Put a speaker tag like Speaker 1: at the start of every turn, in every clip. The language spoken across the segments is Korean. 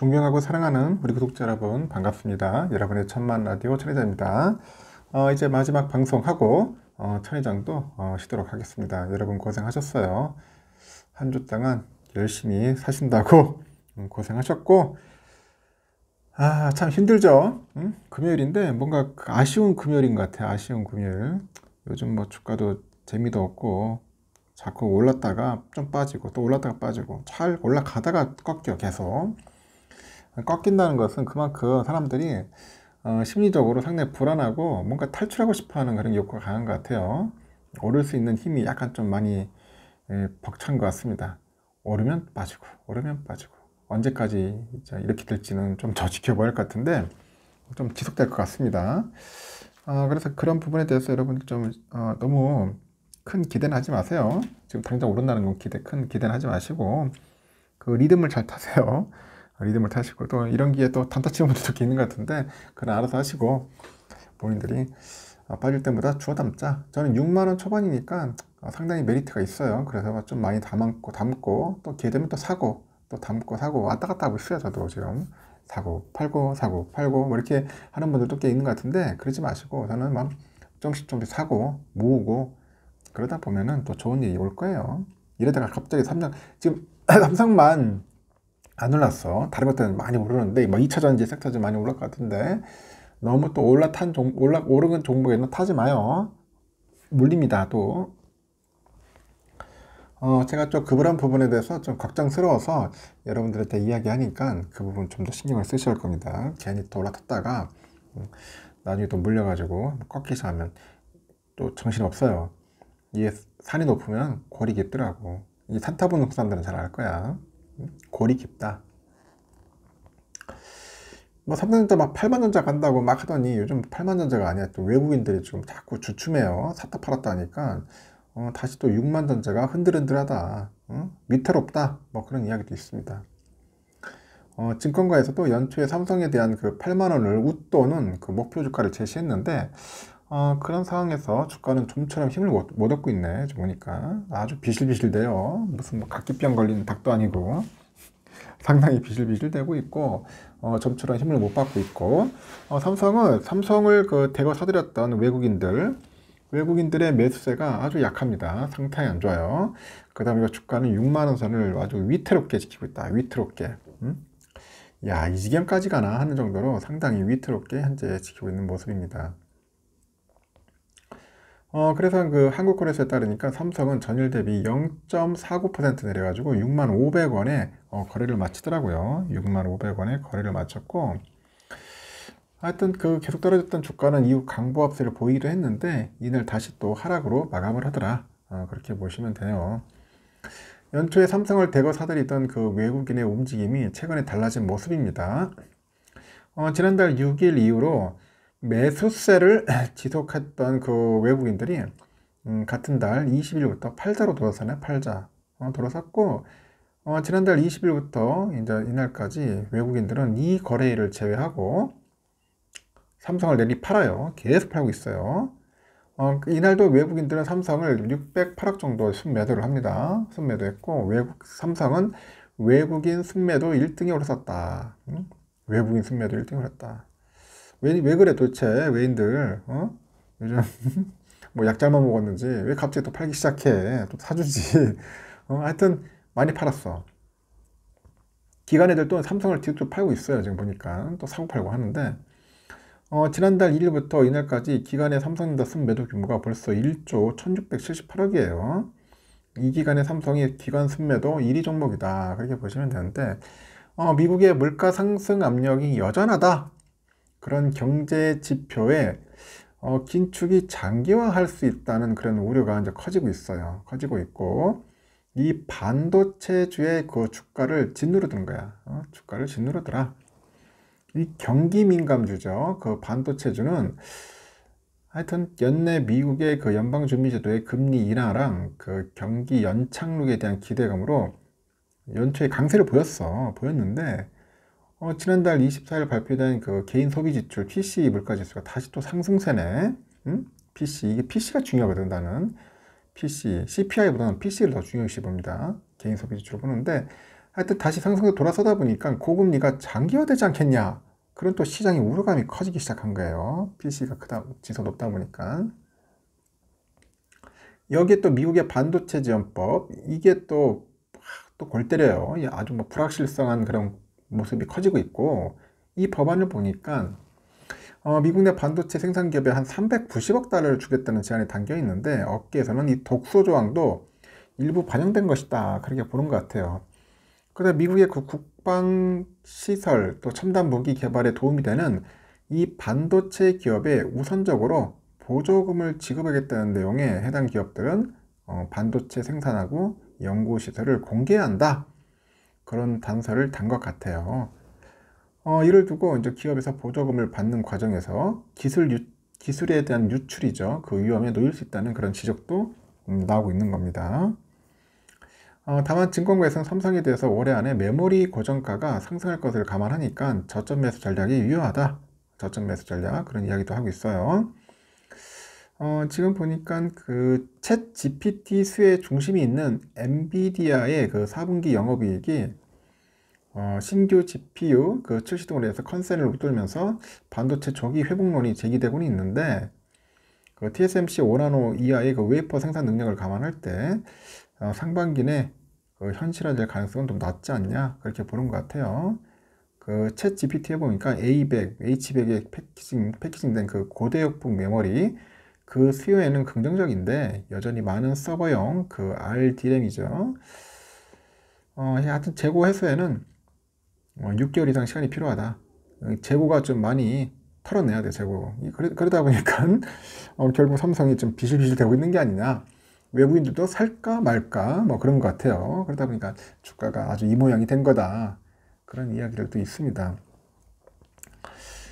Speaker 1: 존경하고 사랑하는 우리 구독자 여러분 반갑습니다. 여러분의 천만 라디오 천회장입니다. 어, 이제 마지막 방송하고 어, 천회장도 어, 쉬도록 하겠습니다. 여러분 고생하셨어요. 한 주 동안 열심히 사신다고 음, 고생하셨고 아 참 힘들죠. 응? 음? 금요일인데 뭔가 그 아쉬운 금요일인 것 같아요. 아쉬운 금요일. 요즘 뭐 주가도 재미도 없고 자꾸 올랐다가 좀 빠지고 또 올랐다가 빠지고 잘 올라가다가 꺾여 계속 꺾인다는 것은 그만큼 사람들이 어, 심리적으로 상당히 불안하고 뭔가 탈출하고 싶어하는 그런 욕구가 강한 것 같아요. 오를 수 있는 힘이 약간 좀 많이 에, 예, 벅찬 것 같습니다. 오르면 빠지고 오르면 빠지고 언제까지 이렇게 될지는 좀 더 지켜봐야 할 것 같은데 좀 지속될 것 같습니다. 어, 그래서 그런 부분에 대해서 여러분들 좀 어, 너무 큰 기대는 하지 마세요. 지금 당장 오른다는 건 기대 큰 기대는 하지 마시고 그 리듬을 잘 타세요. 리듬을 타시고 또 이런 기에 또 단타 치는 분들도 있는 것 같은데 그건 알아서 하시고 본인들이 아, 빠질 때보다 주워 담자 저는 6만원 초반이니까 아, 상당히 메리트가 있어요 그래서 좀 많이 담고 담고 또 기회 되면 또 사고 또 담고 사고 왔다 갔다 하고 있어요 저도 지금 사고 팔고 사고 팔고 뭐 이렇게 하는 분들도 꽤 있는 것 같은데 그러지 마시고 저는 막 조금씩 좀금씩 사고 모으고 그러다 보면은 또 좋은 일이 올 거예요 이러다가 갑자기 삼성 지금 삼성만 안 올랐어. 다른 것들은 많이 오르는데 뭐 2차 전지 섹터 좀 많이 올랐 것 같은데 너무 또 올라탄 종 올라 오르는 종목에는 타지 마요. 물립니다 또. 어, 제가 좀 그분한 부분에 대해서 좀 걱정스러워서 여러분들한테 이야기하니까 그 부분 좀 더 신경을 쓰셔야할 겁니다. 괜히 또 올라탔다가 음, 나중에 또 물려가지고 꺾이서 하면 또 정신 없어요. 이게 산이 높으면 골이 깊더라고. 이 산타본 사람들은 잘 알 거야. 골이 깊다. 뭐 삼성전자 막 8만전자 간다고 막 하더니 요즘 8만전자가 아니야. 또 외국인들이 지금 자꾸 주춤해요. 샀다 팔았다 하니까 어, 다시 또 6만전자가 흔들흔들하다. 어? 위태롭다. 뭐 그런 이야기도 있습니다. 어, 증권가에서도 연초에 삼성에 대한 그 8만원을 웃도는 그 목표 주가를 제시했는데 어, 그런 상황에서 주가는 좀처럼 힘을 못, 못 얻고 있네. 보니까 아주 비실비실대요. 무슨 뭐 각기병 걸리는 닭도 아니고 상당히 비실비실되고 있고 어, 좀처럼 힘을 못 받고 있고 어, 삼성은 삼성을 그 대거 사들였던 외국인들 외국인들의 매수세가 아주 약합니다. 상당히 안 좋아요. 그 다음에 주가는 6만원 선을 아주 위태롭게 지키고 있다. 위태롭게. 음? 야, 이 지경까지 가나 하는 정도로 상당히 위태롭게 현재 지키고 있는 모습입니다. 어, 그래서 그 한국거래소에 따르니까 삼성은 전일 대비 0.49% 내려가지고 6만 500원에 어, 거래를 마치더라고요. 6만 500원에 거래를 마쳤고 하여튼 그 계속 떨어졌던 주가는 이후 강보 압세를 보이기도 했는데 이날 다시 또 하락으로 마감을 하더라. 어, 그렇게 보시면 돼요. 연초에 삼성을 대거 사들이던 그 외국인의 움직임이 최근에 달라진 모습입니다. 어, 지난달 6일 이후로 매수세를 지속했던 그 외국인들이 음, 같은 달 20일부터 팔자로 돌아서네 팔자 어, 돌아섰고 어, 지난달 20일부터 이제 이날까지 외국인들은 이 거래일을 제외하고 삼성을 내리 팔아요 계속 팔고 있어요 어, 그 이날도 외국인들은 삼성을 608억 정도 순매도를 합니다 순매도했고 외국 삼성은 외국인 순매도 1등에 오르섰다 응? 외국인 순매도 1등에 오르다 왜, 왜 그래 도대체 외인들 어? 요즘 뭐 약잘만 먹었는지 왜 갑자기 또 팔기 시작해 또 사주지 어? 하여튼 많이 팔았어 기간애들또 삼성을 뒤로 팔고 있어요 지금 보니까 또 사고 팔고 하는데 어, 지난달 1일부터 이날까지 기간에 삼성전자 순 매도 규모가 벌써 1조 1678억이에요. 이 기간에 삼성이 기관 순매도 1위 종목이다. 그렇게 보시면 되는데, 어, 미국의 물가 상승 압력이 여전하다. 그런 경제 지표에 어, 긴축이 장기화할 수 있다는 그런 우려가 이제 커지고 있어요. 커지고 있고 이 반도체주의 그 주가를 짓누르던 거야. 어, 주가를 짓누르더라. 이 경기 민감주죠. 그 반도체주는 하여튼 연내 미국의 그 연방준비제도의 금리 인하랑 그 경기 연착륙에 대한 기대감으로 연초에 강세를 보였어. 보였는데 어, 지난달 24일 발표된 그 개인 소비 지출 PC 물가 지수가 다시 또 상승세네. 응? PC 이게 PC가 중요하거든 나는 PC CPI보다는 PC를 더 중요시 봅니다. 개인 소비 지출을 보는데 하여튼 다시 상승세 돌아서다 보니까 고금리가 장기화되지 않겠냐 그런 또 시장의 우려감이 커지기 시작한 거예요. PC가 크다 지수 높다 보니까 여기에 또 미국의 반도체 지원법 이게 또 또 골 때려요. 아주 뭐 불확실성한 그런 모습이 커지고 있고 이 법안을 보니까 어, 미국 내 반도체 생산 기업에 한 390억 달러를 주겠다는 제안이 담겨 있는데 업계에서는 이 독소 조항도 일부 반영된 것이다 그렇게 보는 것 같아요. 그러다 미국의 그 국방 시설 또 첨단 무기 개발에 도움이 되는 이 반도체 기업에 우선적으로 보조금을 지급하겠다는 내용의 해당 기업들은 어, 반도체 생산하고 연구시설을 공개한다 그런 단서를 단 것 같아요. 어, 이를 두고 이제 기업에서 보조금을 받는 과정에서 기술 유, 기술에 대한 유출이죠. 그 위험에 놓일 수 있다는 그런 지적도 음, 나오고 있는 겁니다. 어, 다만 증권거래선 삼성에 대해서 올해 안에 메모리 고정가가 상승할 것을 감안하니까 저점 매수 전략이 유효하다. 저점 매수 전략 그런 이야기도 하고 있어요. 어, 지금 보니까 그 챗 GPT 수의 중심이 있는 엔비디아의 그 4분기 영업이익이 어, 신규 GPU 그 출시 등으로 해서 컨셉을 웃돌면서 반도체 조기 회복론이 제기되고는 있는데 그 TSMC 5나노 이하의 그 웨이퍼 생산 능력을 감안할 때 어, 상반기 내 그 현실화될 가능성은 좀 낮지 않냐 그렇게 보는 것 같아요. 그 챗 g p t 해 보니까 A100, H100의 패키징, 패키징된 그 고대역폭 메모리 그 수요에는 긍정적인데 여전히 많은 서버용 그 r d r m 이죠 어, 하여튼 재고 해소에는 6개월 어, 이상 시간이 필요하다. 어, 재고가 좀 많이 털어내야 돼 재고. 그러, 다 보니까 어, 결국 삼성이 좀 비실비실 되고 있는 게 아니냐. 외국인들도 살까 말까 뭐 그런 것 같아요. 그러다 보니까 주가가 아주 이 모양이 된 거다. 그런 이야기들도 있습니다.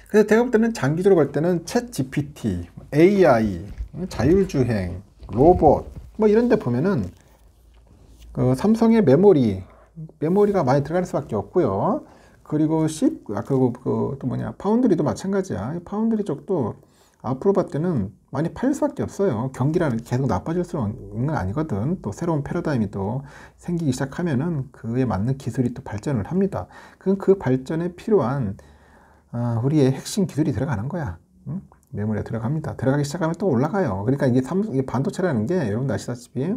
Speaker 1: 그래서 대가볼 때는 장기적으로 볼 때는 챗 GPT AI, 자율주행, 로봇 뭐 이런 데 보면은 그 삼성의 메모리, 메모리가 많이 들어갈 수밖에 없고요. 그리고 10, 아, 그리고 그또 뭐냐, 파운드리도 마찬가지야. 파운드리 쪽도 앞으로 봤을 때는 많이 팔 수밖에 없어요. 경기라는 계속 나빠질 수는 있는 아니거든. 또 새로운 패러다임이 또 생기기 시작하면은 그에 맞는 기술이 또 발전을 합니다. 그럼 그 발전에 필요한 어, 우리의 핵심 기술이 들어가는 거야. 매물에 들어갑니다. 들어가기 시작하면 또 올라가요. 그러니까 이게, 삼, 이게 반도체라는 게 여러분 아시다시피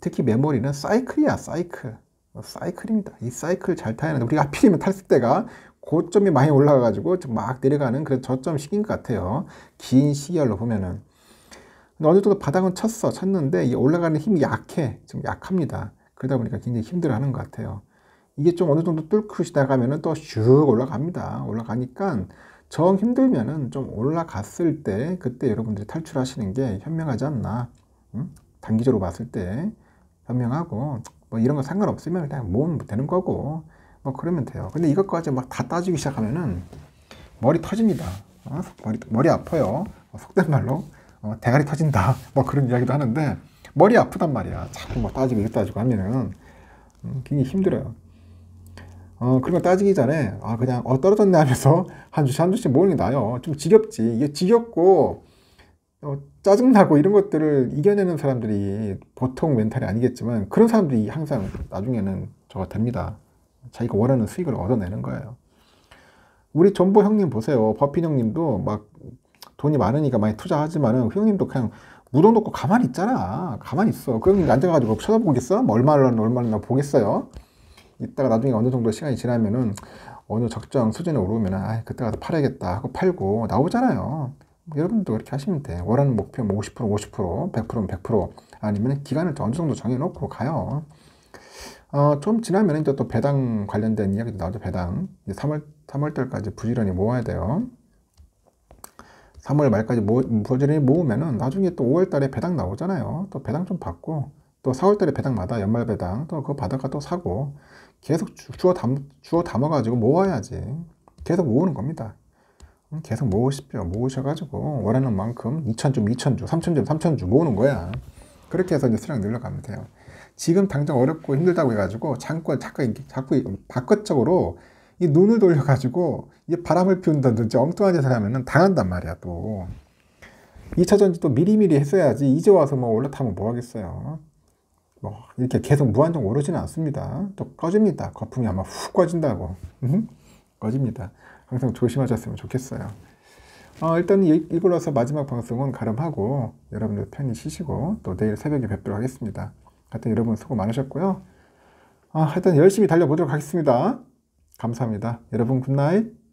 Speaker 1: 특히 메모리는 사이클이야, 사이클. 사이클입니다. 이 사이클 잘 타야 하는데 우리가 하필이면 탈색 때가 고점이 많이 올라가가지고 막 내려가는 그런 저점 시기인 것 같아요. 긴 시기열로 보면은. 근데 어느 정도 바닥은 쳤어. 쳤는데 올라가는 힘이 약해. 좀 약합니다. 그러다 보니까 굉장히 힘들어하는 것 같아요. 이게 좀 어느 정도 뚫고 지나가면은 또 슉 올라갑니다. 올라가니까 정 힘들면은 좀 올라갔을 때 그때 여러분들이 탈출하시는 게 현명하지 않나 음? 단기적으로 봤을 때 현명하고 뭐 이런 거 상관없으면 그냥 모으면 되는 거고 뭐 그러면 돼요 근데 이것까지 막 다 따지기 시작하면은 머리 터집니다 어? 머리, 머리 아파요 어, 속된 말로 어, 대가리 터진다 뭐 그런 이야기도 하는데 머리 아프단 말이야 자꾸 뭐 따지고 이거 따지고 하면은 음, 굉장히 힘들어요 어, 그런 그러니까 거 따지기 전에, 아, 그냥, 어, 떨어졌네 하면서 한 주씩 한 주씩 모으는 게 나아요. 좀 지겹지. 이게 지겹고, 어, 짜증나고 이런 것들을 이겨내는 사람들이 보통 멘탈이 아니겠지만, 그런 사람들이 항상 나중에는 저가 됩니다. 자기가 원하는 수익을 얻어내는 거예요. 우리 전보 형님 보세요. 버핀 형님도 막 돈이 많으니까 많이 투자하지만은 그 형님도 그냥 무덤 놓고 가만히 있잖아. 가만히 있어. 그 형님 앉아가지고 쳐다보겠어? 뭐 얼마나 얼마나 보겠어요? 이따가 나중에 어느 정도 시간이 지나면은 어느 적정 수준에 오르면 아 그때 가서 팔아야겠다 하고 팔고 나오잖아요. 여러분도 그렇게 하시면 돼. 원하는 목표 뭐 50%, 50%, 100%, 100% 아니면 기간을 어느 정도 정해놓고 가요. 어, 좀 지나면 이제 또 배당 관련된 이야기도 나오죠. 배당. 이제 3월, 3월달까지 부지런히 모아야 돼요. 3월 말까지 모, 부지런히 모으면은 나중에 또 5월달에 배당 나오잖아요. 또 배당 좀 받고 또 4월달에 배당마다 연말 배당 또 그바받가또 사고 계속 주워, 담, 주워 담아가지고 모아야지 계속 모으는 겁니다 계속 모으십시오 모으셔가지고 원하는 만큼 2천주 2천주 3천주 3천주 모으는 거야 그렇게 해서 이제 수량 늘려가면 돼요 지금 당장 어렵고 힘들다고 해가지고 잠깐 자꾸 자꾸 바깥쪽으로 이 눈을 돌려가지고 이 바람을 피운다든지 엉뚱한 짓을 하면은 당한단 말이야 또 2차전지 또 미리미리 했어야지 이제 와서 뭐 올라타면 뭐 하겠어요 뭐 이렇게 계속 무한정 오르지는 않습니다. 또 꺼집니다. 거품이 아마 훅 꺼진다고. 음? 꺼집니다. 항상 조심하셨으면 좋겠어요. 어, 일단 이걸로서 마지막 방송은 가름하고 여러분들 편히 쉬시고 또 내일 새벽에 뵙도록 하겠습니다. 하여튼 여러분 수고 많으셨고요. 아, 하여튼 열심히 달려보도록 하겠습니다. 감사합니다. 여러분 굿나잇.